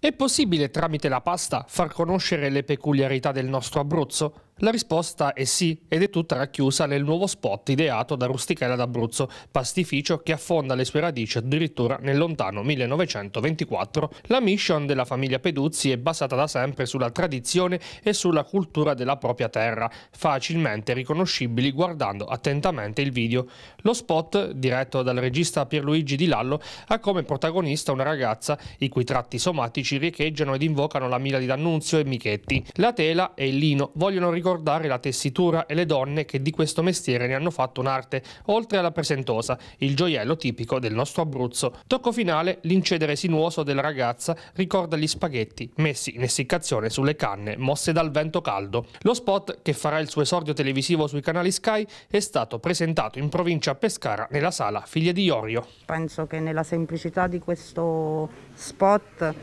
È possibile tramite la pasta far conoscere le peculiarità del nostro Abruzzo? La risposta è sì ed è tutta racchiusa nel nuovo spot ideato da Rusticella d'Abruzzo, pastificio che affonda le sue radici addirittura nel lontano 1924. La mission della famiglia Peduzzi è basata da sempre sulla tradizione e sulla cultura della propria terra, facilmente riconoscibili guardando attentamente il video. Lo spot, diretto dal regista Pierluigi Di Lallo, ha come protagonista una ragazza i cui tratti somatici riecheggiano ed invocano la mira di D'Annunzio e Michetti. La tela e il lino vogliono riconoscere ricordare la tessitura e le donne che di questo mestiere ne hanno fatto un'arte, oltre alla presentosa, il gioiello tipico del nostro Abruzzo. Tocco finale, l'incedere sinuoso della ragazza ricorda gli spaghetti messi in essiccazione sulle canne mosse dal vento caldo. Lo spot, che farà il suo esordio televisivo sui canali Sky, è stato presentato in provincia a Pescara nella sala Figlie di Iorio. Penso che nella semplicità di questo spot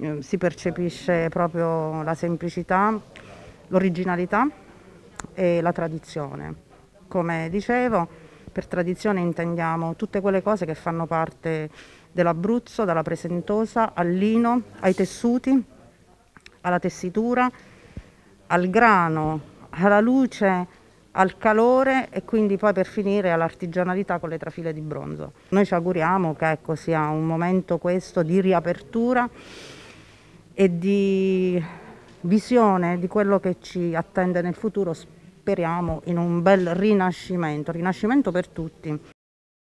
eh, si percepisce proprio la semplicità l'originalità e la tradizione. Come dicevo, per tradizione intendiamo tutte quelle cose che fanno parte dell'Abruzzo, dalla presentosa al lino, ai tessuti, alla tessitura, al grano, alla luce, al calore e quindi poi per finire all'artigianalità con le trafile di bronzo. Noi ci auguriamo che ecco, sia un momento questo di riapertura e di visione di quello che ci attende nel futuro, speriamo in un bel rinascimento, rinascimento per tutti.